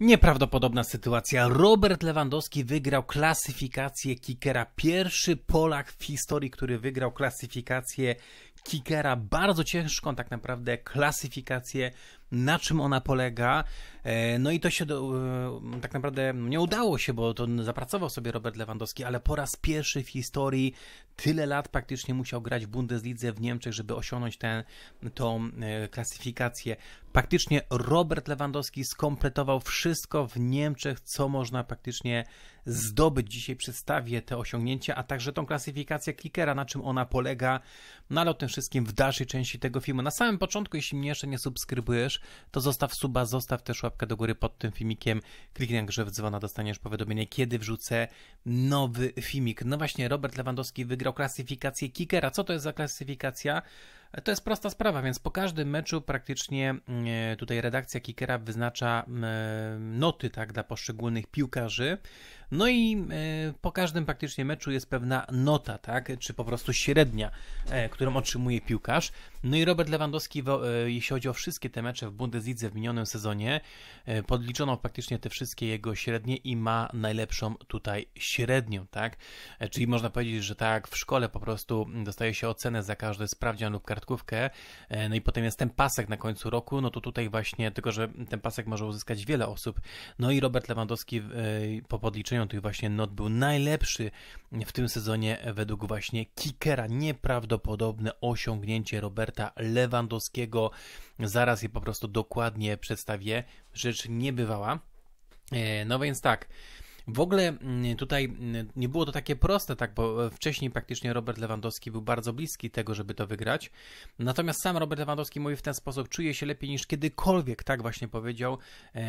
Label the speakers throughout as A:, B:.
A: Nieprawdopodobna sytuacja. Robert Lewandowski wygrał klasyfikację kickera. Pierwszy Polak w historii, który wygrał klasyfikację kickera. Bardzo ciężką tak naprawdę klasyfikację, na czym ona polega. E, no i to się do, e, tak naprawdę nie udało się, bo to zapracował sobie Robert Lewandowski, ale po raz pierwszy w historii tyle lat praktycznie musiał grać w Bundeslidze w Niemczech, żeby osiągnąć tę e, klasyfikację. Praktycznie Robert Lewandowski skompletował wszystko w Niemczech, co można praktycznie zdobyć. Dzisiaj przedstawię te osiągnięcia, a także tą klasyfikację klikera, na czym ona polega. No ale o tym wszystkim w dalszej części tego filmu. Na samym początku, jeśli mnie jeszcze nie subskrybujesz, to zostaw suba, zostaw też łapkę do góry pod tym filmikiem. Kliknij grze w dzwona, dostaniesz powiadomienie, kiedy wrzucę nowy filmik. No właśnie, Robert Lewandowski wygrał wygrał klasyfikację kickera. Co to jest za klasyfikacja? To jest prosta sprawa, więc po każdym meczu praktycznie mm, e, tutaj redakcja Kickera wyznacza mm, e, noty tak, dla poszczególnych piłkarzy. No i mm, e, po każdym praktycznie meczu jest pewna nota, tak, czy po prostu średnia, którą otrzymuje piłkarz. No i Robert Lewandowski, jeśli chodzi o wszystkie te mecze w Bundeslidze w minionym sezonie, podliczono praktycznie te wszystkie jego średnie i ma najlepszą tutaj średnią, tak? Czyli można powiedzieć, że tak w szkole po prostu dostaje się ocenę za każdy sprawdzian lub kartę kartkówkę, e, no i potem jest ten pasek na końcu roku, no to tutaj właśnie, tylko że ten pasek może uzyskać wiele osób. No i Robert Lewandowski e, po podliczeniu tych właśnie not był najlepszy w tym sezonie według właśnie Kickera. Nieprawdopodobne osiągnięcie Roberta Lewandowskiego. Zaraz je po prostu dokładnie przedstawię. Rzecz niebywała. E, no więc tak, w ogóle mm, tutaj mm, nie było to takie proste, tak, bo wcześniej praktycznie Robert Lewandowski był bardzo bliski tego, żeby to wygrać. Natomiast sam Robert Lewandowski mówi w ten sposób, czuje się lepiej niż kiedykolwiek, tak właśnie powiedział. E,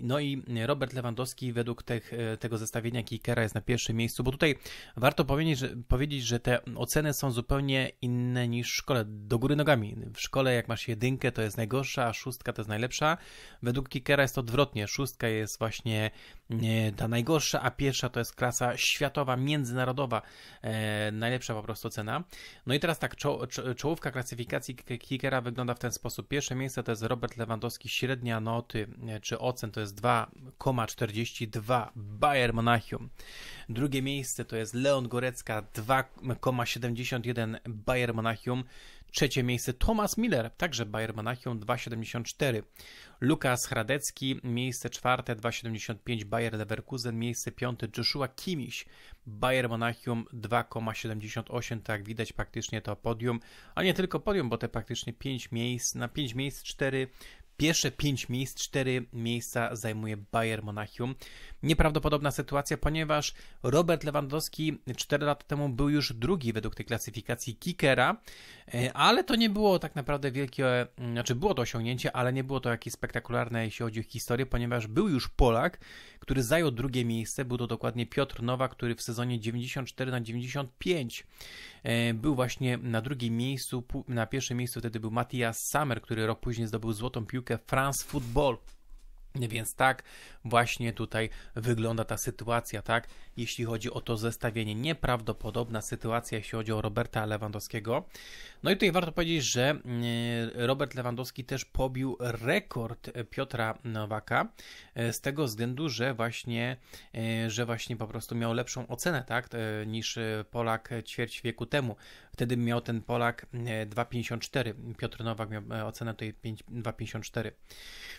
A: no i Robert Lewandowski według tych, e, tego zestawienia Kikera jest na pierwszym miejscu, bo tutaj warto powiedzieć że, powiedzieć, że te oceny są zupełnie inne niż w szkole, do góry nogami. W szkole jak masz jedynkę to jest najgorsza, a szóstka to jest najlepsza. Według Kikera jest to odwrotnie, szóstka jest właśnie e, ta naj najgorsza, a pierwsza to jest klasa światowa, międzynarodowa, e, najlepsza po prostu cena. No i teraz tak, czo, czo, czołówka klasyfikacji kickera wygląda w ten sposób. Pierwsze miejsce to jest Robert Lewandowski, średnia noty e, czy ocen to jest 2,42 Bayern Monachium. Drugie miejsce to jest Leon Gorecka 2,71 Bayern Monachium. Trzecie miejsce Thomas Miller, także Bayern Monachium 2,74. Lukas Hradecki, miejsce czwarte 2,75. Bayer Leverkusen, miejsce piąte Joshua Kimiś, Bayern Monachium 2,78. Tak widać praktycznie to podium, a nie tylko podium, bo te praktycznie 5 miejsc, na 5 miejsc 4 Pierwsze 5 miejsc, 4 miejsca zajmuje Bayern Monachium. Nieprawdopodobna sytuacja, ponieważ Robert Lewandowski 4 lata temu był już drugi według tej klasyfikacji kickera, e, ale to nie było tak naprawdę wielkie, mm, znaczy było to osiągnięcie, ale nie było to jakieś spektakularne, jeśli chodzi o historię, ponieważ był już Polak, który zajął drugie miejsce, był to dokładnie Piotr Nowa, który w sezonie 94 na 95 e, był właśnie na drugim miejscu, na pierwszym miejscu wtedy był Matias Samer, który rok później zdobył złotą piłkę piłkę France Football. Więc tak właśnie tutaj wygląda ta sytuacja, tak? Jeśli chodzi o to zestawienie, nieprawdopodobna sytuacja, jeśli chodzi o Roberta Lewandowskiego. No i tutaj warto powiedzieć, że e, Robert Lewandowski też pobił rekord e, Piotra Nowaka e, z tego względu, że właśnie, że właśnie po prostu miał lepszą ocenę, tak? Niż Polak ćwierć wieku temu. Wtedy miał ten Polak 2,54. Piotr Nowak miał ocenę tutaj 2,54.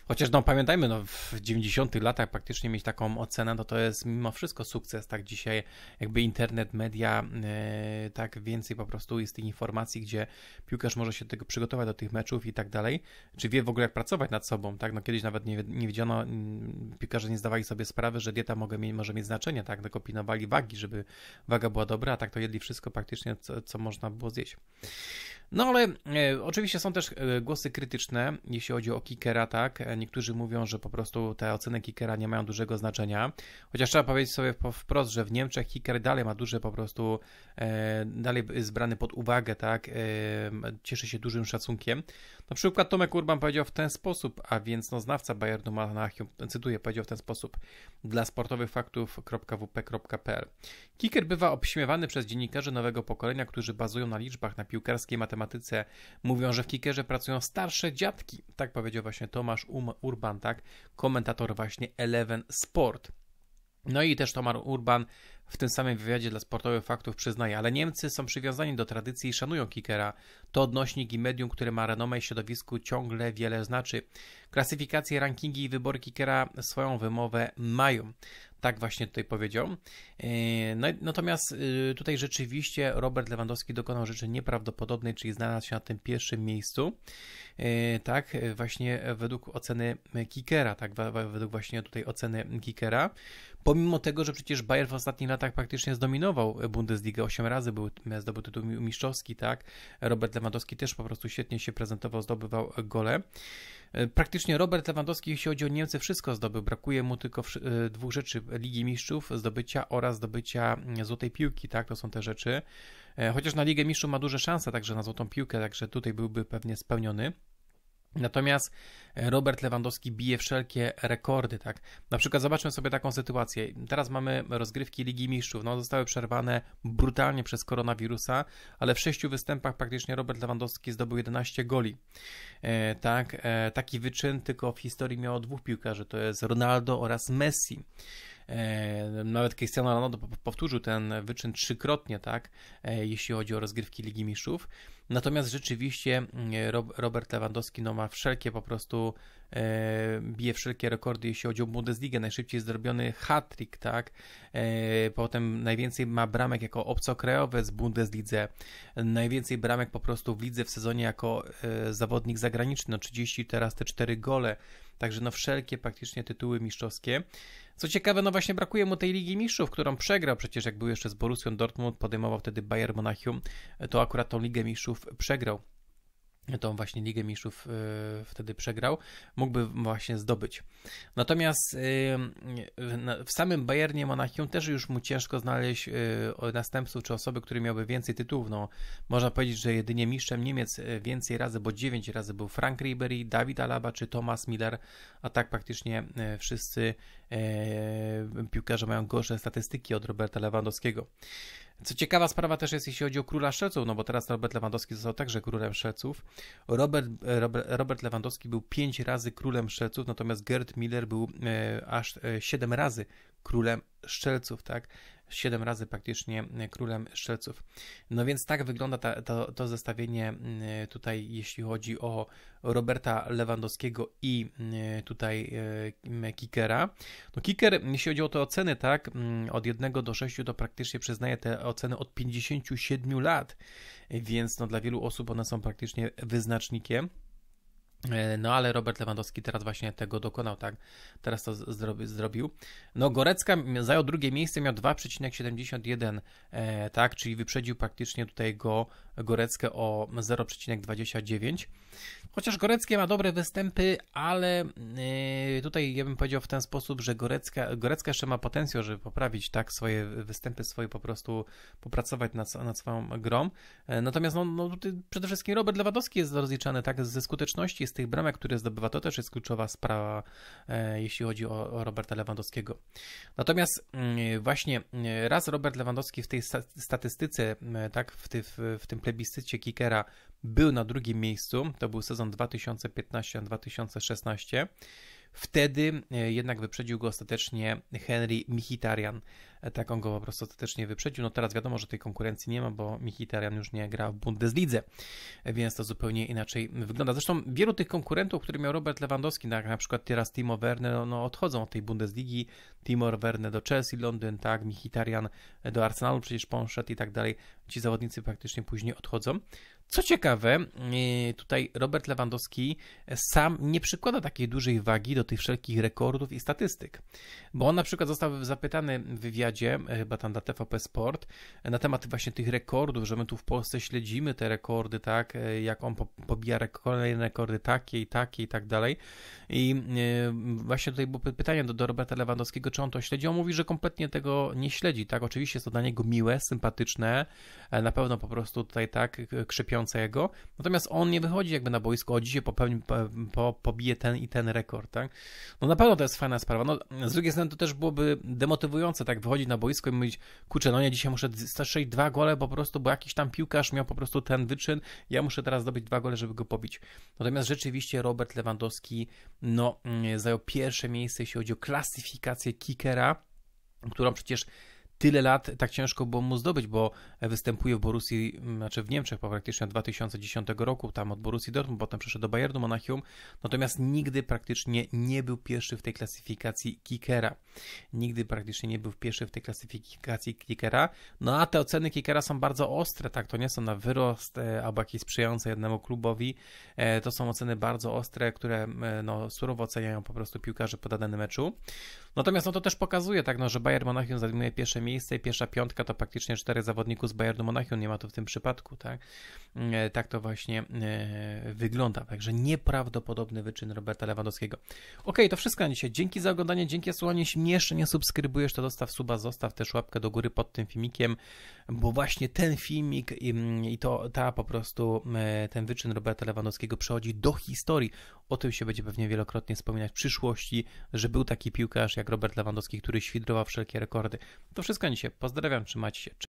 A: Chociaż no pamiętajmy, no w 90 latach praktycznie mieć taką ocenę, no to jest mimo wszystko sukces, tak dzisiaj jakby internet, media, e, tak więcej po prostu jest tych informacji, gdzie piłkarz może się do tego przygotować, do tych meczów i tak dalej, czy wie w ogóle jak pracować nad sobą, tak, no kiedyś nawet nie, nie wiedziano, mm, piłkarze nie zdawali sobie sprawy, że dieta mogę, może mieć znaczenie, tak, tylko wagi, żeby waga była dobra, a tak to jedli wszystko praktycznie, co, co można było zjeść. No ale e, oczywiście są też e, głosy krytyczne, jeśli chodzi o kickera, tak, e, niektórzy mówią, że po po prostu te oceny kickera nie mają dużego znaczenia. Chociaż trzeba powiedzieć sobie wprost, że w Niemczech kicker dalej ma duże po prostu, e, dalej jest brany pod uwagę, tak, e, cieszy się dużym szacunkiem. Na przykład Tomek Urban powiedział w ten sposób, a więc no znawca Bayernu Manachium, cytuję, powiedział w ten sposób, dla sportowych faktów.wp.pl. Kicker bywa obśmiewany przez dziennikarzy nowego pokolenia, którzy bazują na liczbach, na piłkarskiej matematyce. Mówią, że w kickerze pracują starsze dziadki. Tak powiedział właśnie Tomasz um- Urban, tak? komentator właśnie Eleven Sport. No i też Tomar Urban w tym samym wywiadzie dla Sportowych Faktów przyznaje, ale Niemcy są przywiązani do tradycji i szanują kickera. To odnośnik i medium, które ma renomę i środowisku ciągle wiele znaczy. Klasyfikacje, rankingi i wybory kickera swoją wymowę mają. Tak właśnie tutaj powiedział. E, no, natomiast e, tutaj rzeczywiście Robert Lewandowski dokonał rzeczy nieprawdopodobnej, czyli znalazł się na tym pierwszym miejscu. E, tak, właśnie według oceny Kikera, tak, według właśnie tutaj oceny Kikera. Pomimo tego, że przecież Bayern w ostatnich latach praktycznie zdominował Bundesligę 8 razy, był, zdobył tytuł mistrzowski, tak? Robert Lewandowski też po prostu świetnie się prezentował, zdobywał gole. E, praktycznie Robert Lewandowski, jeśli chodzi o Niemcy, wszystko zdobył. Brakuje mu tylko e, dwóch rzeczy: Ligi Mistrzów, zdobycia oraz zdobycia mm, złotej piłki, tak? To są te rzeczy. E, chociaż na Ligę Mistrzów ma duże szanse, także na złotą piłkę, także tutaj byłby pewnie spełniony. Natomiast e, Robert Lewandowski bije wszelkie rekordy, tak? Na przykład zobaczmy sobie taką sytuację. Teraz mamy rozgrywki Ligi Mistrzów. No, zostały przerwane brutalnie przez koronawirusa, ale w sześciu występach praktycznie Robert Lewandowski zdobył 11 goli. E, tak? E, taki wyczyn tylko w historii miało dwóch piłkarzy, to jest Ronaldo oraz Messi. E, nawet Cristiano Ronaldo powtórzył ten wyczyn trzykrotnie, tak, e, jeśli chodzi o rozgrywki Ligi Mistrzów. Natomiast rzeczywiście mm, Robert Lewandowski no, ma wszelkie po prostu, e, bije wszelkie rekordy, jeśli chodzi o Bundesligę. Najszybciej zrobiony hat-trick, tak? Potem najwięcej ma bramek jako obcokrajowiec z Bundeslidze. Najwięcej bramek po prostu w lidze w sezonie jako zawodnik zagraniczny. No 30, teraz te 4 gole. Także no wszelkie praktycznie tytuły mistrzowskie. Co ciekawe, no właśnie brakuje mu tej Ligi Mistrzów, którą przegrał przecież jak był jeszcze z Borussią Dortmund, podejmował wtedy Bayern Monachium, to akurat tą Ligę Mistrzów przegrał tą właśnie Ligę Mistrzów y, wtedy przegrał, mógłby właśnie zdobyć. Natomiast y, w samym Bayernie Monachium też już mu ciężko znaleźć y, następców czy osoby, które miałyby więcej tytułów. No, można powiedzieć, że jedynie mistrzem Niemiec więcej razy, bo 9 razy był Frank Ribery, David Alaba czy Thomas Miller, a tak praktycznie wszyscy piłkarze mają gorsze statystyki od Roberta Lewandowskiego. Co ciekawa sprawa też jest, jeśli chodzi o króla strzelców, no bo teraz Robert Lewandowski został także królem strzelców. Robert, Robert, Lewandowski był pięć razy królem strzelców, natomiast Gerd Miller był e, aż e, siedem razy królem szczelców, tak? siedem razy praktycznie e, królem strzelców. No więc tak wygląda ta, to, to zestawienie e, tutaj, jeśli chodzi o Roberta Lewandowskiego i e, tutaj Kikera. No Kiker, jeśli chodzi o te oceny, tak, od 1 do 6 to praktycznie przyznaje te oceny od 57 lat, więc no, dla wielu osób one są praktycznie wyznacznikiem. E, no ale Robert Lewandowski teraz właśnie tego dokonał, tak? Teraz to zrobi, zrobił. No Gorecka zajął drugie miejsce, miał 2,71, e, tak? Czyli wyprzedził praktycznie tutaj go Goreckę o 0,29. Chociaż Goreckie ma dobre występy, ale y, tutaj ja bym powiedział w ten sposób, że Gorecka, Gorecka jeszcze ma potencjał, żeby poprawić tak swoje występy, swoje po prostu popracować nad, nad swoją grą. E, natomiast no, no, przede wszystkim Robert Lewandowski jest rozliczany tak ze skuteczności, z tych bramek, które zdobywa. To też jest kluczowa sprawa, e, jeśli chodzi o, o Roberta Lewandowskiego. Natomiast mm, właśnie y, raz Robert Lewandowski w tej statystyce, tak, w, ty, w, w tym plebiscycie kickera był na drugim miejscu, to był sezon 2015-2016 Wtedy e, jednak wyprzedził go ostatecznie Henry Michitarian. E, tak on go po prostu ostatecznie wyprzedził. No teraz wiadomo, że tej konkurencji nie ma, bo Michitarian już nie gra w Bundeslidze, e, więc to zupełnie inaczej wygląda. Zresztą wielu tych konkurentów, które miał Robert Lewandowski, na, na przykład teraz Timo Werner, no, no odchodzą od tej Bundesligi. Timo Werner do Chelsea, Londyn, tak, Michitarian do Arsenalu przecież poszedł i tak dalej. Ci zawodnicy praktycznie później odchodzą. Co ciekawe, y, tutaj Robert Lewandowski e, sam nie przykłada takiej dużej wagi do tych wszelkich rekordów i statystyk, bo on na przykład został zapytany w wywiadzie, e, chyba tam dla TVP Sport, na temat właśnie tych rekordów, że my tu w Polsce śledzimy te rekordy, tak, e, jak on pobija kolejne rekordy takie i takie i tak dalej. I właśnie tutaj było pytanie do, do Roberta Lewandowskiego, czy on to śledzi. On mówi, że kompletnie tego nie śledzi, tak, oczywiście jest to dla niego miłe, sympatyczne, na pewno po prostu tutaj tak krzepią natomiast on nie wychodzi jakby na boisko, o dzisiaj popełni, po, po, pobije ten i ten rekord, tak? No na pewno to jest fajna sprawa. No, z drugiej strony to też byłoby demotywujące, tak? Wychodzić na boisko i mówić, kurczę, no nie, dzisiaj muszę strzelić dwa gole po prostu, bo jakiś tam piłkarz miał po prostu ten wyczyn, ja muszę teraz zdobyć dwa gole, żeby go pobić. Natomiast rzeczywiście Robert Lewandowski, no, mm, zajął pierwsze miejsce, jeśli chodzi o klasyfikację kickera, którą przecież tyle lat tak ciężko było mu zdobyć, bo występuje w Borussii, mm, znaczy w Niemczech praktycznie od 2010 roku, tam od Borussii Dortmund, potem przeszedł do Bayernu Monachium, natomiast nigdy praktycznie nie był pierwszy w tej klasyfikacji kickera. Nigdy praktycznie nie był pierwszy w tej klasyfikacji kickera, no a te oceny kickera są bardzo ostre, tak, to nie są na wyrost e, albo jakieś sprzyjające jednemu klubowi, e, to są oceny bardzo ostre, które no, surowo oceniają po prostu piłkarzy po danym meczu. Natomiast no to też pokazuje, tak, no, że Bayern Monachium zajmuje pierwsze miejsce miejsce i pierwsza piątka to praktycznie cztery zawodników z Bayernu Monachium, nie ma to w tym przypadku, tak? E, tak to właśnie e, wygląda, także nieprawdopodobny wyczyn Roberta Lewandowskiego. Ok, to wszystko na dzisiaj. Dzięki za oglądanie, dzięki za słuchanie. Jeśli jeszcze nie subskrybujesz, to dostaw suba, zostaw też łapkę do góry pod tym filmikiem, bo właśnie ten filmik i, i to ta po prostu, e, ten wyczyn Roberta Lewandowskiego przechodzi do historii. O tym się będzie pewnie wielokrotnie wspominać w przyszłości, że był taki piłkarz jak Robert Lewandowski, który świdrował wszelkie rekordy. To wszystko skręć się. Pozdrawiam, trzymajcie się.